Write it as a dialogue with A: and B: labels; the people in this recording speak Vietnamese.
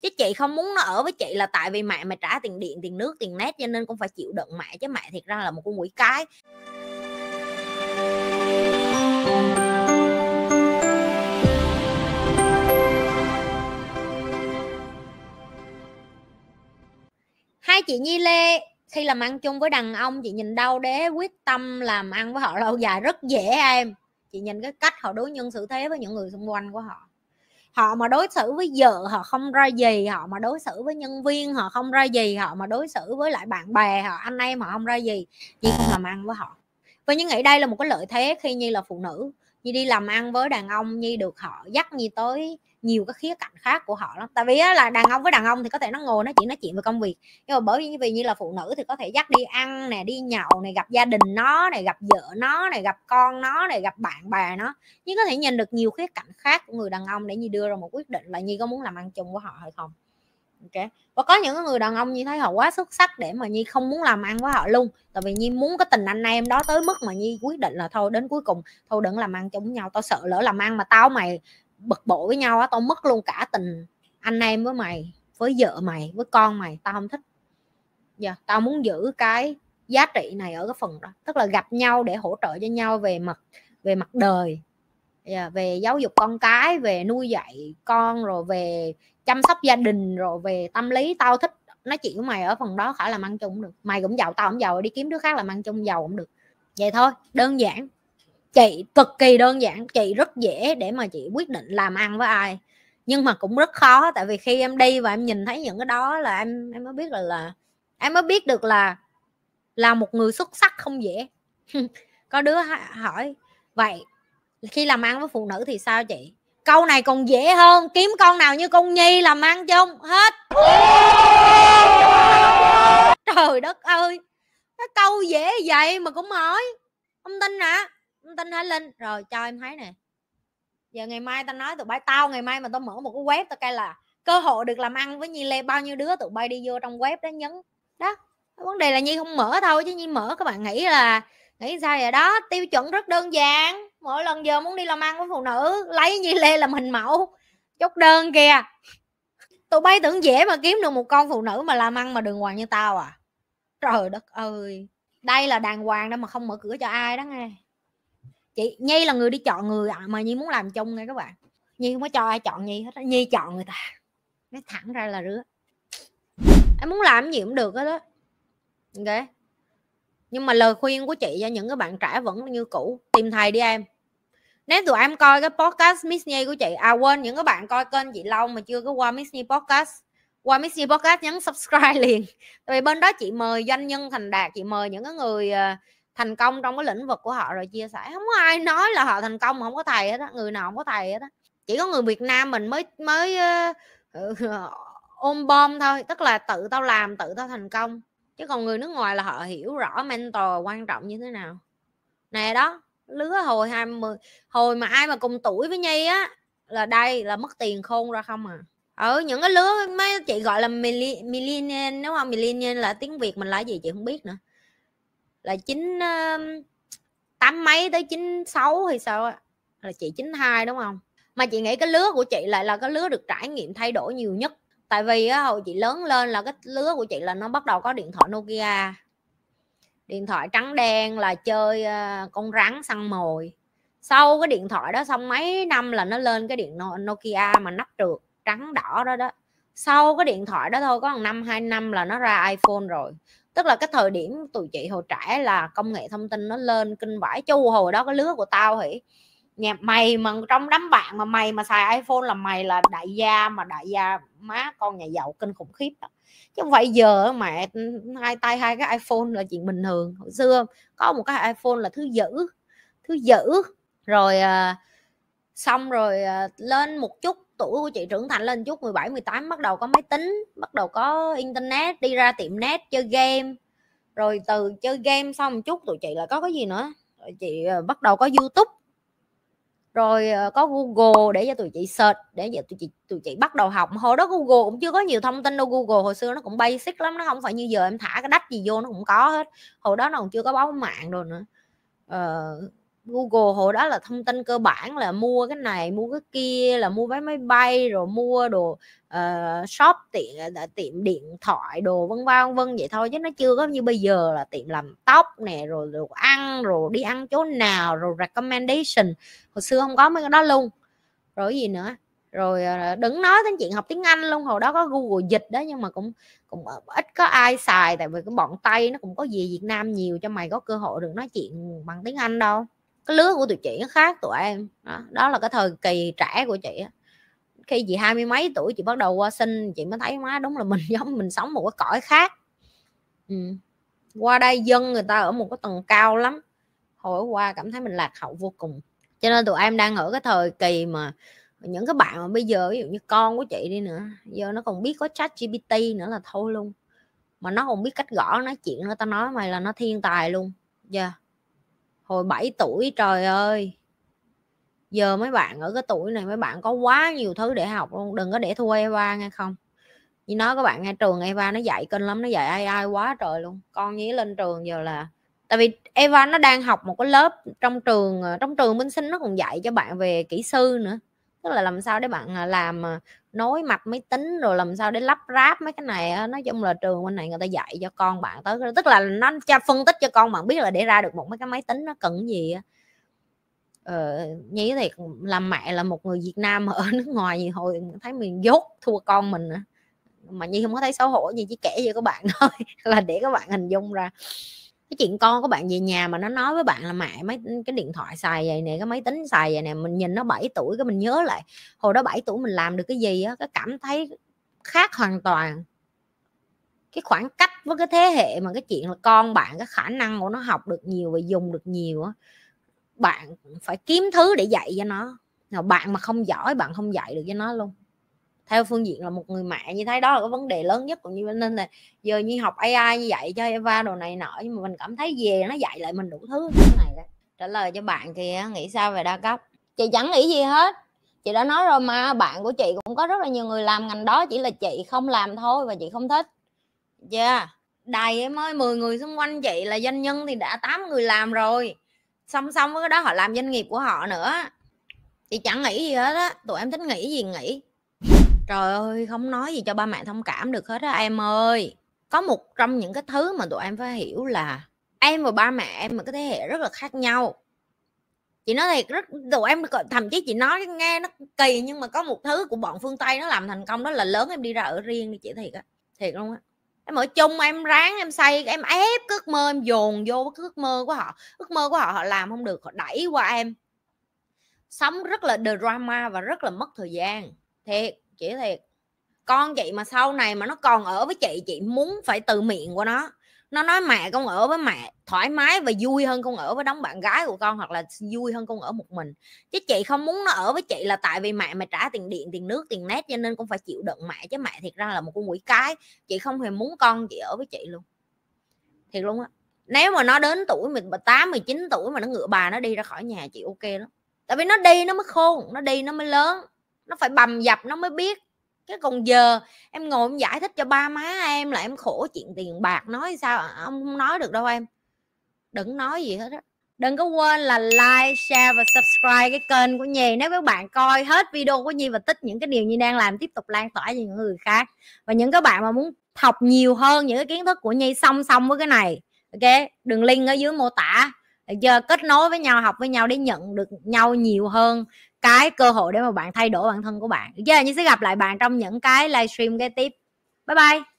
A: chứ chị không muốn nó ở với chị là tại vì mẹ mà trả tiền điện tiền nước tiền nét cho nên cũng phải chịu đựng mẹ chứ mẹ thiệt ra là một con quỷ cái hai chị Nhi Lê khi làm ăn chung với đàn ông chị nhìn đâu đế quyết tâm làm ăn với họ lâu dài rất dễ em chị nhìn cái cách họ đối nhân xử thế với những người xung quanh của họ họ mà đối xử với vợ họ không ra gì họ mà đối xử với nhân viên họ không ra gì họ mà đối xử với lại bạn bè họ anh em họ không ra gì nhi à. không làm ăn với họ và như nghĩ đây là một cái lợi thế khi như là phụ nữ nhi đi làm ăn với đàn ông nhi được họ dắt nhi tới nhiều cái khía cạnh khác của họ lắm tại vì là đàn ông với đàn ông thì có thể nó ngồi nó chỉ nói chuyện về công việc nhưng mà bởi vì như là phụ nữ thì có thể dắt đi ăn nè đi nhậu này gặp gia đình nó này gặp vợ nó này gặp con nó này gặp bạn bè nó nhưng có thể nhìn được nhiều khía cạnh khác của người đàn ông để như đưa ra một quyết định là như có muốn làm ăn chung của họ hay không ok và có những người đàn ông như thấy họ quá xuất sắc để mà nhi không muốn làm ăn với họ luôn tại vì nhi muốn cái tình anh em đó tới mức mà nhi quyết định là thôi đến cuối cùng thôi đừng làm ăn chung nhau tao sợ lỡ làm ăn mà tao mày bực bội với nhau á tao mất luôn cả tình anh em với mày với vợ mày với con mày tao không thích giờ yeah, tao muốn giữ cái giá trị này ở cái phần đó tức là gặp nhau để hỗ trợ cho nhau về mặt về mặt đời yeah, về giáo dục con cái về nuôi dạy con rồi về chăm sóc gia đình rồi về tâm lý tao thích nói chuyện của mày ở phần đó khả làm ăn chung cũng được mày cũng giàu tao cũng giàu đi kiếm đứa khác làm ăn chung giàu cũng được vậy thôi đơn giản chị cực kỳ đơn giản chị rất dễ để mà chị quyết định làm ăn với ai nhưng mà cũng rất khó tại vì khi em đi và em nhìn thấy những cái đó là em em mới biết là là em mới biết được là là một người xuất sắc không dễ có đứa hỏi vậy khi làm ăn với phụ nữ thì sao chị câu này còn dễ hơn kiếm con nào như con nhi làm ăn chung hết trời đất ơi cái câu dễ vậy mà cũng hỏi không tin hả không tin hả linh rồi cho em thấy nè giờ ngày mai tao nói tụi bay tao ngày mai mà tao mở một cái web tao cây là cơ hội được làm ăn với nhi lê bao nhiêu đứa tụi bay đi vô trong web đó nhấn đó vấn đề là nhi không mở thôi chứ nhi mở các bạn nghĩ là nghĩ sao vậy đó tiêu chuẩn rất đơn giản mỗi lần giờ muốn đi làm ăn với phụ nữ lấy như lê làm hình mẫu chốt đơn kìa tụi bay tưởng dễ mà kiếm được một con phụ nữ mà làm ăn mà đường hoàng như tao à trời đất ơi đây là đàng hoàng đó mà không mở cửa cho ai đó nghe chị nhi là người đi chọn người à, mà nhi muốn làm chung nghe các bạn nhi không có cho ai chọn nhi hết đó. nhi chọn người ta nói thẳng ra là rứa em muốn làm gì cũng được hết đó ok nhưng mà lời khuyên của chị cho những cái bạn trẻ vẫn như cũ tìm thầy đi em nếu tụi em coi cái podcast Miss Nhi của chị à quên những cái bạn coi kênh chị lâu mà chưa có qua Miss Nhi podcast qua Miss Nhi podcast nhấn subscribe liền tại vì bên đó chị mời doanh nhân thành đạt chị mời những cái người ờ, thành công trong cái lĩnh vực của họ rồi chia sẻ không có ai nói là họ thành công mà không có thầy hết á người nào không có thầy hết á chỉ có người Việt Nam mình mới mới uh, ôm bom thôi tức là tự tao làm tự tao thành công chứ còn người nước ngoài là họ hiểu rõ mentor quan trọng như thế nào nè ờ. đó lứa hồi 20 hồi mà ai mà cùng tuổi với Nhi á là đây là mất tiền khôn ra không à ở ờ, những cái lứa mấy chị gọi là millennial nếu không millennial là tiếng Việt mình là gì chị không biết nữa là chín tám mấy tới chín sáu hay sao á là chị chín hai đúng không mà chị nghĩ cái lứa của chị lại là cái lứa được trải nghiệm thay đổi nhiều nhất tại vì á, hồi chị lớn lên là cái lứa của chị là nó bắt đầu có điện thoại Nokia điện thoại trắng đen là chơi ờ, con rắn săn mồi sau cái điện thoại đó xong mấy năm là nó lên cái điện Nokia mà nắp trượt trắng đỏ đó đó sau cái điện thoại đó thôi có một năm hai năm là nó ra iPhone rồi tức là cái thời điểm tụi chị hồi trẻ là công nghệ thông tin nó lên kinh vãi chu hồi đó cái lứa của tao hỉ nhà mày mà trong đám bạn mà mày mà xài iPhone là mày là đại gia mà đại gia má con nhà giàu kinh khủng khiếp đó. chứ không phải giờ mẹ hai tay hai cái iPhone là chuyện bình thường hồi xưa có một cái iPhone là thứ dữ thứ dữ rồi à, xong rồi à, lên một chút tuổi của chị trưởng thành lên chút 17 18 bắt đầu có máy tính bắt đầu có internet đi ra tiệm net chơi game rồi từ chơi game xong một chút tụi chị là có cái gì nữa rồi chị à, bắt đầu có YouTube rồi ờ, có Google để cho tụi chị search để cho tụi chị tụi chị bắt đầu học hồi đó Google cũng chưa có nhiều thông tin đâu Google hồi xưa nó cũng basic lắm nó không phải như giờ em thả cái đách gì vô nó cũng có hết hồi đó nó còn chưa có báo mạng rồi nữa ờ, Google hồi đó là thông tin cơ bản là mua cái này mua cái kia là mua vé máy bay rồi mua đồ uh, shop tiệm ờ, tiệm điện thoại đồ vân vân vân vậy thôi chứ nó chưa có như bây giờ là tiệm làm tóc nè rồi đồ ăn rồi đi ăn chỗ nào rồi recommendation hồi xưa không có mấy cái đó luôn rồi gì nữa rồi ờ, đừng nói đến chuyện học tiếng Anh luôn hồi đó có Google dịch đó nhưng mà cũng cũng ít có ai xài tại vì cái bọn Tây nó cũng có gì Việt Nam nhiều cho mày có cơ hội được nói chuyện bằng tiếng Anh đâu cái lứa của tụi chị nó khác tụi em đó, đó là cái thời kỳ trẻ của chị khi chị hai mươi mấy tuổi chị bắt đầu qua sinh chị mới thấy má đúng là mình giống mình sống một cái cõi khác ừ. qua đây dân người ta ở một cái tầng cao lắm hồi qua cảm thấy mình lạc hậu vô cùng cho nên tụi em đang ở cái thời kỳ mà những cái bạn mà bây giờ ví dụ như con của chị đi nữa giờ nó còn biết có chat gpt nữa là thôi luôn mà nó còn biết cách gõ nói chuyện nó tao nói mày là nó thiên tài luôn dạ yeah hồi 7 tuổi trời ơi giờ mấy bạn ở cái tuổi này mấy bạn có quá nhiều thứ để học luôn đừng có để thua Eva nghe không như nói các bạn nghe trường Eva nó dạy kinh lắm nó dạy ai ai quá trời luôn con nhí lên trường giờ là tại vì Eva nó đang học một cái lớp trong trường ờ, trong trường Minh Sinh nó còn dạy cho bạn về kỹ sư nữa tức là làm sao để bạn à, làm à, nối mạch máy tính rồi làm sao để lắp ráp mấy cái này nói chung là trường bên này người ta dạy cho con bạn tới tức là nó cho phân tích cho con bạn biết là để ra được một mấy cái máy tính nó cần gì ờ, như thì làm mẹ là một người Việt Nam ở nước ngoài gì hồi thấy mình dốt thua con mình mà như không có thấy xấu hổ gì chỉ kể cho các bạn thôi là để các bạn hình dung ra cái chuyện con của bạn về nhà mà nó nói với bạn là mẹ mấy cái điện thoại xài vậy nè cái máy tính xài vậy nè mình nhìn nó 7 tuổi cái mình nhớ lại hồi đó 7 tuổi mình làm được cái gì á cái cảm thấy khác hoàn toàn cái khoảng cách với cái thế hệ mà cái chuyện là con bạn cái khả năng của nó học được nhiều và dùng được nhiều á bạn phải kiếm thứ để dạy cho nó nào bạn mà không giỏi bạn không dạy được cho nó luôn theo phương diện là một người mẹ như thế đó là cái vấn đề lớn nhất của như nên là giờ như học ai như vậy cho Eva đồ này nọ nhưng mà mình cảm thấy về nó dạy lại mình đủ thứ cái này đó. trả lời cho bạn thì nghĩ sao về đa cấp chị chẳng nghĩ gì hết chị đã nói rồi mà bạn của chị cũng có rất là nhiều người làm ngành đó chỉ là chị không làm thôi và chị không thích yeah đầy em ơi 10 người xung quanh chị là doanh nhân thì đã 8 người làm rồi song song với cái đó họ làm doanh nghiệp của họ nữa chị chẳng nghĩ gì hết á tụi em thích nghĩ gì nghĩ Trời ơi, không nói gì cho ba mẹ thông cảm được hết á em ơi. Có một trong những cái thứ mà tụi em phải hiểu là em và ba mẹ em là cái thế hệ rất là khác nhau. Chị nói thiệt rất tụi em thậm chí chị nói nghe nó kỳ nhưng mà có một thứ của bọn phương Tây nó làm thành công đó là lớn em đi ra ở riêng đi chị thiệt á. Thiệt luôn á em ở chung em ráng em xây em ép cái ước mơ em dồn vô cái ước mơ của họ ước mơ của họ họ làm không được họ đẩy qua em sống rất là drama và rất là mất thời gian thiệt chỉ thiệt con chị mà sau này mà nó còn ở với chị chị muốn phải từ miệng của nó nó nói mẹ con ở với mẹ thoải mái và vui hơn con ở với đống bạn gái của con hoặc là vui hơn con ở một mình chứ chị không muốn nó ở với chị là tại vì mẹ mà trả tiền điện tiền nước tiền nét cho nên cũng phải chịu đựng mẹ chứ mẹ thiệt ra là một con quỷ cái chị không hề muốn con chị ở với chị luôn thiệt luôn á nếu mà nó đến tuổi mình tám mười chín tuổi mà nó ngựa bà nó đi ra khỏi nhà chị ok lắm tại vì nó đi nó mới khôn nó đi nó mới lớn nó phải bầm dập nó mới biết cái còn giờ em ngồi em giải thích cho ba má em là em khổ chuyện tiền bạc nói sao à, ông không nói được đâu em đừng nói gì hết á đừng có quên là like share và subscribe cái kênh của nhi nếu các bạn coi hết video của nhi và thích những cái điều nhi đang làm tiếp tục lan tỏa cho những người khác và những các bạn mà muốn học nhiều hơn những cái kiến thức của nhi song song với cái này ok đường link ở dưới mô tả giờ kết nối với nhau học với nhau để nhận được nhau nhiều hơn cái cơ hội để mà bạn thay đổi bản thân của bạn chứ như sẽ gặp lại bạn trong những cái livestream kế tiếp bye bye